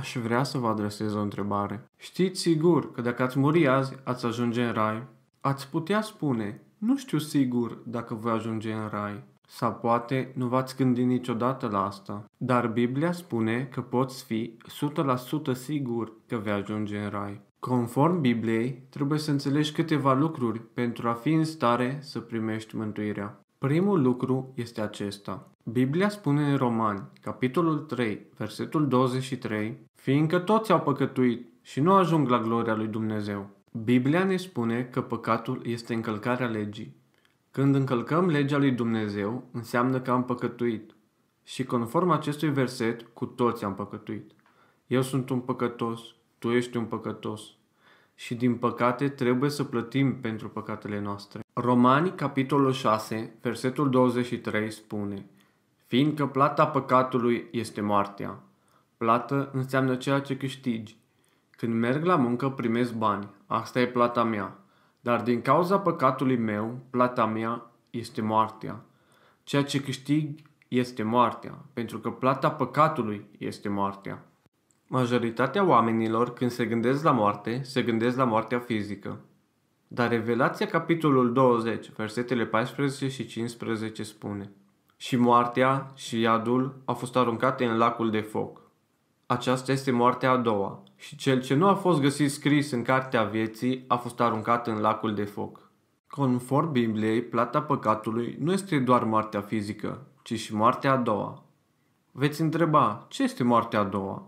Aș vrea să vă adresez o întrebare. Știți sigur că dacă ați muri azi, ați ajunge în rai? Ați putea spune, nu știu sigur dacă voi ajunge în rai. Sau poate nu v-ați gândit niciodată la asta. Dar Biblia spune că poți fi 100% sigur că vei ajunge în rai. Conform Bibliei, trebuie să înțelegi câteva lucruri pentru a fi în stare să primești mântuirea. Primul lucru este acesta. Biblia spune în Romani, capitolul 3, versetul 23, fiindcă toți au păcătuit și nu ajung la gloria lui Dumnezeu. Biblia ne spune că păcatul este încălcarea legii. Când încălcăm legea lui Dumnezeu, înseamnă că am păcătuit. Și conform acestui verset, cu toți am păcătuit. Eu sunt un păcătos, tu ești un păcătos și din păcate trebuie să plătim pentru păcatele noastre. Romani, capitolul 6, versetul 23 spune Fiindcă plata păcatului este moartea. Plată înseamnă ceea ce câștigi. Când merg la muncă primesc bani, asta e plata mea. Dar din cauza păcatului meu, plata mea este moartea. Ceea ce câștig este moartea, pentru că plata păcatului este moartea. Majoritatea oamenilor, când se gândesc la moarte, se gândesc la moartea fizică. Dar Revelația, capitolul 20, versetele 14 și 15 spune Și moartea și iadul au fost aruncate în lacul de foc. Aceasta este moartea a doua și cel ce nu a fost găsit scris în cartea vieții a fost aruncat în lacul de foc. Conform Bibliei, plata păcatului nu este doar moartea fizică, ci și moartea a doua. Veți întreba, ce este moartea a doua?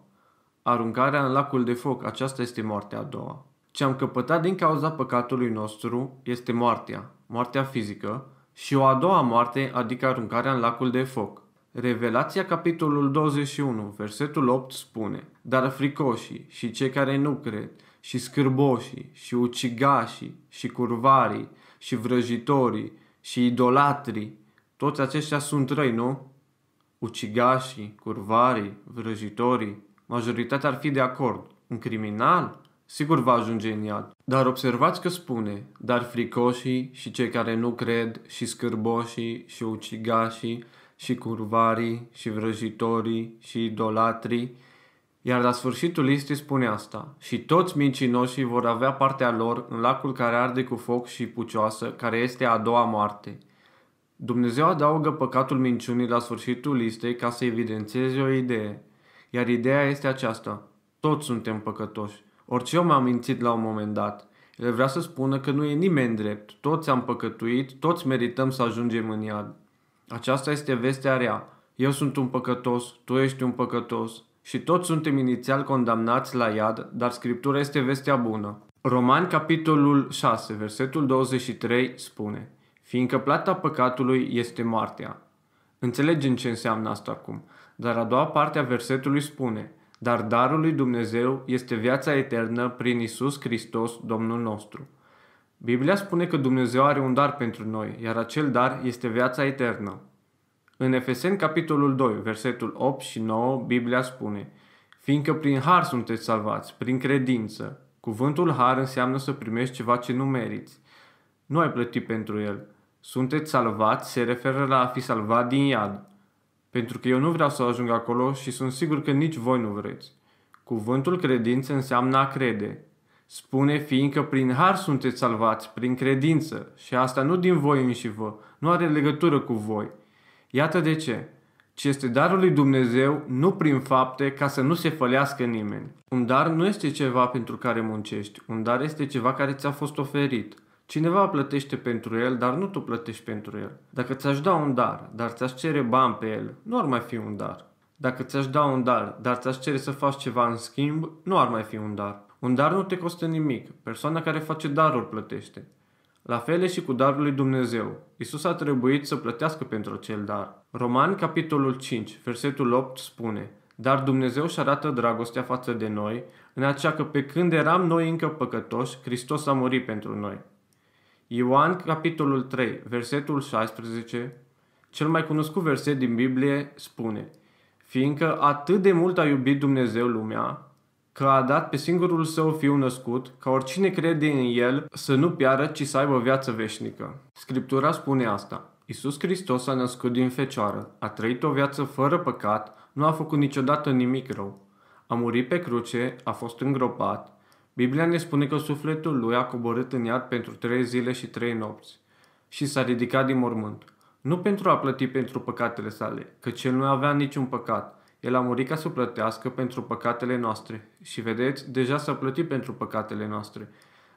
aruncarea în lacul de foc, aceasta este moartea a doua. Ce am căpătat din cauza păcatului nostru este moartea, moartea fizică, și o a doua moarte, adică aruncarea în lacul de foc. Revelația capitolul 21, versetul 8 spune Dar fricoșii și cei care nu cred și scârboșii și ucigașii și curvarii și vrăjitorii și idolatrii, toți aceștia sunt răi, nu? Ucigașii, curvarii, vrăjitorii, majoritatea ar fi de acord. Un criminal? Sigur va ajunge în iad. Dar observați că spune, dar fricoșii și cei care nu cred și scârboșii și ucigașii și curvarii și vrăjitorii și idolatrii, iar la sfârșitul listei spune asta. Și toți mincinoșii vor avea partea lor în lacul care arde cu foc și pucioasă, care este a doua moarte. Dumnezeu adaugă păcatul minciunii la sfârșitul listei ca să evidențeze o idee – iar ideea este aceasta. Toți suntem păcătoși. Orice om a mințit la un moment dat. El vrea să spună că nu e nimeni drept. Toți am păcătuit, toți merităm să ajungem în iad. Aceasta este vestea rea. Eu sunt un păcătos, tu ești un păcătos. Și toți suntem inițial condamnați la iad, dar Scriptura este vestea bună. Roman, capitolul 6, versetul 23 spune Fiindcă plata păcatului este moartea, Înțelegem ce înseamnă asta acum. Dar a doua parte a versetului spune, dar darul lui Dumnezeu este viața eternă prin Isus Hristos, Domnul nostru. Biblia spune că Dumnezeu are un dar pentru noi, iar acel dar este viața eternă. În Efeseni, capitolul 2, versetul 8 și 9, Biblia spune, Fiindcă prin har sunteți salvați, prin credință. Cuvântul har înseamnă să primești ceva ce nu meriți. Nu ai plătit pentru el sunteți salvați se referă la a fi salvat din iad, pentru că eu nu vreau să ajung acolo și sunt sigur că nici voi nu vreți. Cuvântul credință înseamnă a crede. Spune fiindcă prin har sunteți salvați, prin credință, și asta nu din voi înși vă, nu are legătură cu voi. Iată de ce. Ce este darul lui Dumnezeu, nu prin fapte, ca să nu se fălească nimeni. Un dar nu este ceva pentru care muncești, un dar este ceva care ți-a fost oferit. Cineva plătește pentru el, dar nu tu plătești pentru el. Dacă ți-aș da un dar, dar ți-aș cere bani pe el, nu ar mai fi un dar. Dacă ți-aș da un dar, dar ți-aș cere să faci ceva în schimb, nu ar mai fi un dar. Un dar nu te costă nimic. Persoana care face darul plătește. La fel e și cu darul lui Dumnezeu. Isus a trebuit să plătească pentru acel dar. Roman, capitolul 5, versetul 8 spune Dar Dumnezeu și arată dragostea față de noi, în aceea că pe când eram noi încă păcătoși, Hristos a murit pentru noi. Ioan, capitolul 3, versetul 16, cel mai cunoscut verset din Biblie, spune Fiindcă atât de mult a iubit Dumnezeu lumea, că a dat pe singurul său fiu născut, ca oricine crede în el să nu piară, ci să aibă viață veșnică. Scriptura spune asta. Iisus Hristos a născut din fecioară, a trăit o viață fără păcat, nu a făcut niciodată nimic rău. A murit pe cruce, a fost îngropat, Biblia ne spune că sufletul lui a coborât în iad pentru trei zile și trei nopți și s-a ridicat din mormânt, nu pentru a plăti pentru păcatele sale, că cel nu avea niciun păcat. El a murit ca să plătească pentru păcatele noastre. Și vedeți, deja s-a plătit pentru păcatele noastre.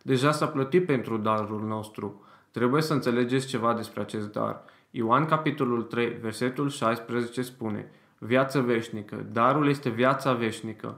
Deja s-a plătit pentru darul nostru. Trebuie să înțelegeți ceva despre acest dar. Ioan capitolul 3, versetul 16 spune Viață veșnică. Darul este viața veșnică.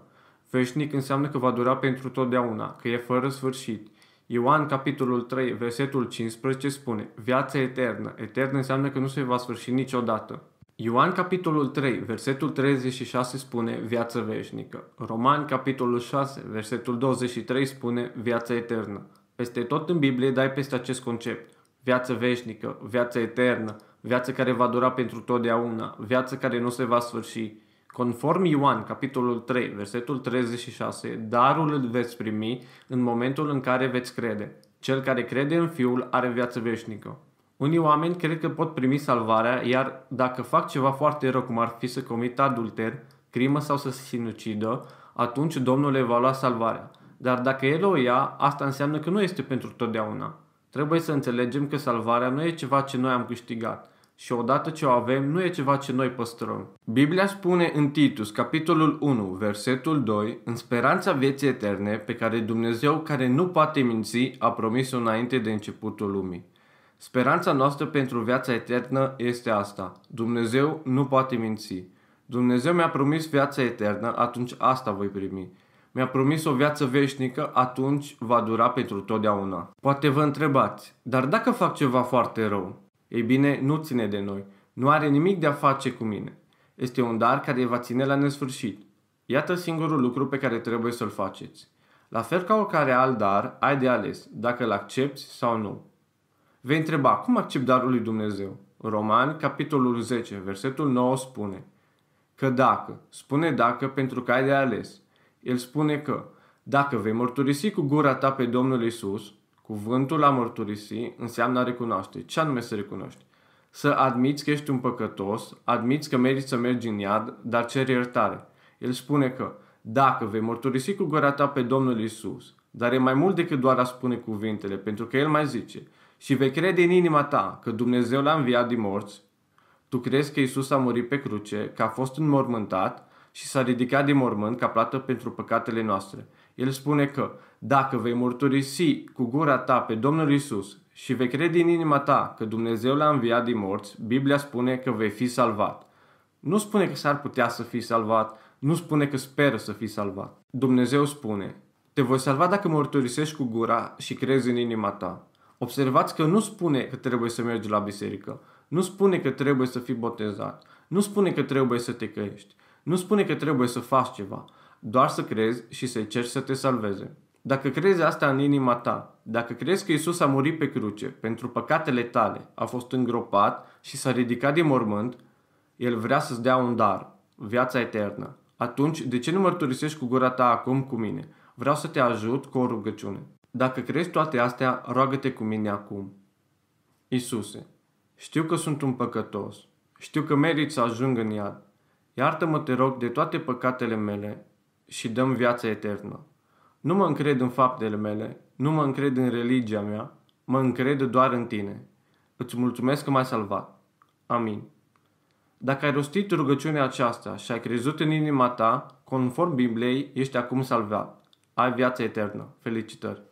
Veșnic înseamnă că va dura pentru totdeauna, că e fără sfârșit. Ioan, capitolul 3, versetul 15 spune Viața eternă. Eternă înseamnă că nu se va sfârși niciodată. Ioan, capitolul 3, versetul 36 spune viață veșnică. Roman, capitolul 6, versetul 23 spune viața eternă. Peste tot în Biblie dai peste acest concept. Viață veșnică, viață eternă, viață care va dura pentru totdeauna, viață care nu se va sfârși. Conform Ioan, capitolul 3, versetul 36, darul îl veți primi în momentul în care veți crede. Cel care crede în Fiul are viață veșnică. Unii oameni cred că pot primi salvarea, iar dacă fac ceva foarte rău, cum ar fi să comită adulter, crimă sau să se sinucidă, atunci Domnul le va lua salvarea. Dar dacă el o ia, asta înseamnă că nu este pentru totdeauna. Trebuie să înțelegem că salvarea nu e ceva ce noi am câștigat, și odată ce o avem, nu e ceva ce noi păstrăm. Biblia spune în Titus, capitolul 1, versetul 2, în speranța vieții eterne pe care Dumnezeu, care nu poate minți, a promis-o înainte de începutul lumii. Speranța noastră pentru viața eternă este asta. Dumnezeu nu poate minți. Dumnezeu mi-a promis viața eternă, atunci asta voi primi. Mi-a promis o viață veșnică, atunci va dura pentru totdeauna. Poate vă întrebați, dar dacă fac ceva foarte rău, ei bine, nu ține de noi, nu are nimic de a face cu mine. Este un dar care va ține la nesfârșit. Iată singurul lucru pe care trebuie să-l faceți. La fel ca oricare alt dar, ai de ales dacă îl accepti sau nu. Vei întreba, cum accept darul lui Dumnezeu? Romani, capitolul 10, versetul 9 spune că dacă, spune dacă pentru că ai de ales. El spune că dacă vei mărturisi cu gura ta pe Domnul Isus Cuvântul a mărturisi înseamnă a recunoaște. Ce anume să recunoști? Să admiți că ești un păcătos, admiți că meriți să mergi în iad, dar ceri iertare. El spune că dacă vei mărturisi cu gura ta pe Domnul Isus, dar e mai mult decât doar a spune cuvintele, pentru că el mai zice, și vei crede în inima ta că Dumnezeu l-a înviat din morți, tu crezi că Isus a murit pe cruce, că a fost înmormântat și s-a ridicat din mormânt ca plată pentru păcatele noastre. El spune că dacă vei mărturisi cu gura ta pe Domnul Isus și vei crede în inima ta că Dumnezeu l-a înviat din morți, Biblia spune că vei fi salvat. Nu spune că s-ar putea să fii salvat, nu spune că speră să fii salvat. Dumnezeu spune, te voi salva dacă mărturisești cu gura și crezi în inima ta. Observați că nu spune că trebuie să mergi la biserică, nu spune că trebuie să fii botezat, nu spune că trebuie să te căiești, nu spune că trebuie să faci ceva, doar să crezi și să-i ceri să te salveze. Dacă crezi asta în inima ta, dacă crezi că Isus a murit pe cruce pentru păcatele tale, a fost îngropat și s-a ridicat din mormânt, El vrea să-ți dea un dar, viața eternă. Atunci, de ce nu mărturisești cu gura ta acum cu mine? Vreau să te ajut cu o rugăciune. Dacă crezi toate astea, roagă-te cu mine acum. Isuse, știu că sunt un păcătos. Știu că merit să ajung în iad. Iartă-mă, te rog, de toate păcatele mele și dăm viața eternă. Nu mă încred în faptele mele, nu mă încred în religia mea, mă încred doar în tine. Îți mulțumesc că m-ai salvat. Amin. Dacă ai rostit rugăciunea aceasta și ai crezut în inima ta, conform Bibliei, ești acum salvat. Ai viața eternă. Felicitări!